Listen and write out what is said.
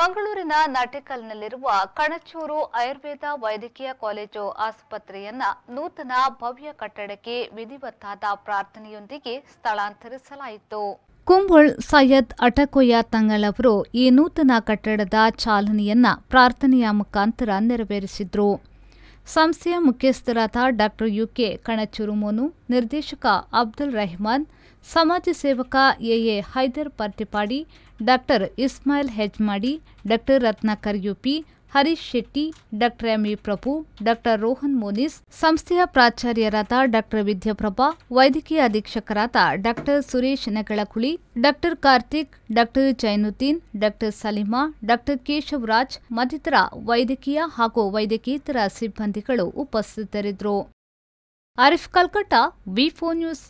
ಮಂಗಳೂರಿನ ನಾಟಿಕಲ್ನಲ್ಲಿರುವ ಕಣಚೂರು ಆಯುರ್ವೇದ ವೈದ್ಯಕೀಯ ಕಾಲೇಜು ಆಸ್ಪತ್ರೆಯನ್ನ ನೂತನ ಭವ್ಯ ಕಟ್ಟಡಕ್ಕೆ ವಿಧಿವತ್ತಾದ ಪ್ರಾರ್ಥನೆಯೊಂದಿಗೆ ಸ್ಥಳಾಂತರಿಸಲಾಯಿತು ಕುಂಬಳ್ ಸೈಯದ್ ಅಟಕೊಯ್ಯ ತಂಗಳ್ ಅವರು ಈ ನೂತನ ಕಟ್ಟಡದ ಚಾಲನೆಯನ್ನ ಪ್ರಾರ್ಥನೆಯ ಮುಖಾಂತರ ನೆರವೇರಿಸಿದ್ರು ಸಂಸ್ಥೆಯ ಮುಖ್ಯಸ್ಥರಾದ ಡಾಕ್ಟರ್ ಯುಕೆ ಕಣಚೂರು ಮೋನು ನಿರ್ದೇಶಕ ಅಬ್ದುಲ್ ರೆಹಮಾನ್ ಸಮಾಜ ಸೇವಕ A A Haider Partipadi doctor Ismail Hejmadi doctor Ratnakar U P Harish Shetty doctor M V Prabhu doctor Rohan Monis ಸಂಸ್ಥೆಯ ಪ್ರಾಚಾರ್ಯರಾದ ಡಾಕ್ಟರ್ ವಿದ್ಯಾಪ್ರಭಾ ವೈದ್ಯಕೀಯ ಅಧೀಕ್ಷಕರಾದ doctor Suresh Nakalakuli doctor Karthik doctor Zainuddin doctor Salima doctor Keshav Raj ಮತ್ತಿತರ ವೈದ್ಯಕೀಯ ಹಾಗೂ ವೈದ್ಯಕೀಯೇತರ ಸಿಬ್ಬಂದಿಗಳು ಉಪಸ್ಥಿತರಿದ್ದರು ಆರಿಫ್ ಕಲ್ಕಟ್ಟ ವಿ ನ್ಯೂಸ್